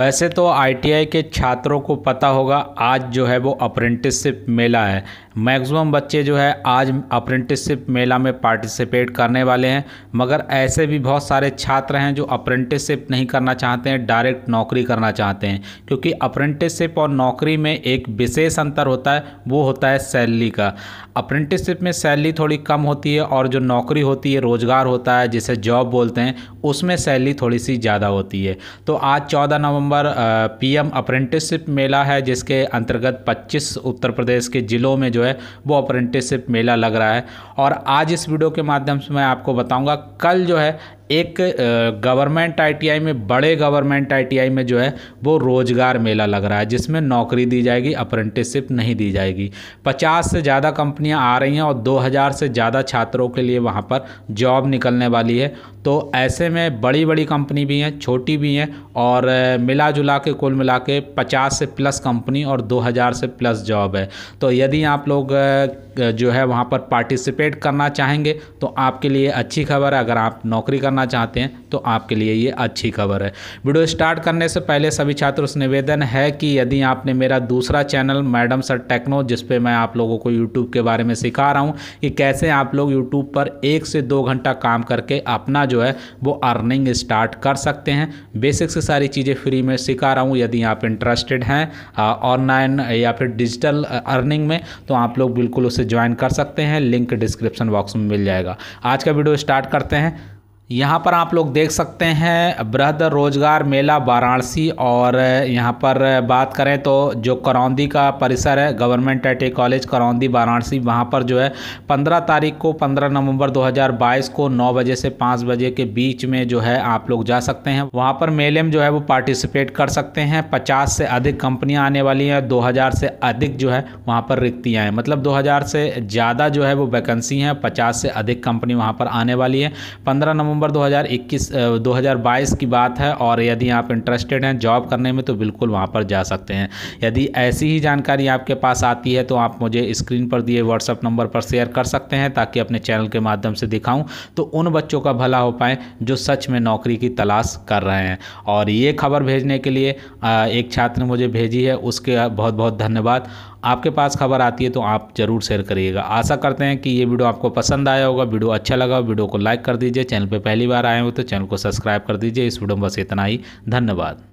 वैसे तो आईटीआई के छात्रों को पता होगा आज जो है वो अप्रेंटिसशिप मेला है मैक्सिमम बच्चे जो है आज अप्रेंटिसशिप मेला में पार्टिसिपेट करने वाले हैं मगर ऐसे भी बहुत सारे छात्र हैं जो अप्रेंटिसशिप नहीं करना चाहते हैं डायरेक्ट नौकरी करना चाहते हैं क्योंकि अप्रेंटिसशिप और नौकरी में एक विशेष अंतर होता है वो होता है सैलरी का अप्रेंटिसशिप में सैलरी थोड़ी कम होती है और जो नौकरी होती है रोज़गार होता है जिसे जॉब बोलते हैं उसमें सैलरी थोड़ी सी ज़्यादा होती है तो आज चौदह नवंबर नवंबर पीएम अप्रेंटिसशिप मेला है जिसके अंतर्गत 25 उत्तर प्रदेश के ज़िलों में जो है वो अप्रेंटिसशिप मेला लग रहा है और आज इस वीडियो के माध्यम से मैं आपको बताऊंगा कल जो है एक गवर्नमेंट आईटीआई में बड़े गवर्नमेंट आईटीआई में जो है वो रोज़गार मेला लग रहा है जिसमें नौकरी दी जाएगी अप्रेंटिसशिप नहीं दी जाएगी पचास से ज़्यादा कंपनियां आ रही हैं और दो हज़ार से ज़्यादा छात्रों के लिए वहाँ पर जॉब निकलने वाली है तो ऐसे में बड़ी बड़ी कंपनी भी हैं छोटी भी हैं और मिला जुला के कुल मिला के पचास से प्लस कंपनी और दो हज़ार से प्लस जॉब है तो यदि आप लोग जो है वहाँ पर पार्टिसिपेट करना चाहेंगे तो आपके लिए अच्छी खबर है अगर आप नौकरी करना करना चाहते हैं तो आपके लिए ये अच्छी खबर है वीडियो स्टार्ट करने से पहले सभी छात्रों से निवेदन है कि यदि आपने मेरा दूसरा चैनल मैडम सर टेक्नो जिसपे मैं आप लोगों को यूट्यूब के बारे में सिखा रहा हूँ कि कैसे आप लोग यूट्यूब पर एक से दो घंटा काम करके अपना जो है वो अर्निंग स्टार्ट कर सकते हैं बेसिक से सारी चीज़ें फ्री में सिखा रहा हूँ यदि आप इंटरेस्टेड हैं ऑनलाइन या फिर डिजिटल अर्निंग में तो आप लोग बिल्कुल उसे ज्वाइन कर सकते हैं लिंक डिस्क्रिप्शन बॉक्स में मिल जाएगा आज का वीडियो स्टार्ट करते हैं यहाँ पर आप लोग देख सकते हैं बृहद रोजगार मेला वाराणसी और यहाँ पर बात करें तो जो करौंदी का परिसर है government I college Karaundi Varanasi वहाँ पर जो है 15 तारीख को 15 नवंबर 2022 को 9 बजे से 5 बजे के बीच में जो है आप लोग जा सकते हैं वहाँ पर मेले में जो है वो पार्टिसिपेट कर सकते हैं पचास से अधिक कंपनियाँ आने वाली हैं दो से अधिक जो है वहाँ पर रिक्तियाँ हैं मतलब दो से ज़्यादा जो है वो वैकेंसी हैं पचास से अधिक कंपनी वहाँ पर आने वाली है पंद्रह नवम्बर नवंबर 2021 2022 की बात है और यदि आप इंटरेस्टेड हैं जॉब करने में तो बिल्कुल वहाँ पर जा सकते हैं यदि ऐसी ही जानकारी आपके पास आती है तो आप मुझे स्क्रीन पर दिए व्हाट्सअप नंबर पर शेयर कर सकते हैं ताकि अपने चैनल के माध्यम से दिखाऊँ तो उन बच्चों का भला हो पाए जो सच में नौकरी की तलाश कर रहे हैं और ये खबर भेजने के लिए एक छात्र ने मुझे भेजी है उसके बहुत बहुत धन्यवाद आपके पास खबर आती है तो आप ज़रूर शेयर करिएगा आशा करते हैं कि ये वीडियो आपको पसंद आया होगा वीडियो अच्छा लगा हो वीडियो को लाइक कर दीजिए चैनल पर पहली बार आए हो तो चैनल को सब्सक्राइब कर दीजिए इस वीडियो में बस इतना ही धन्यवाद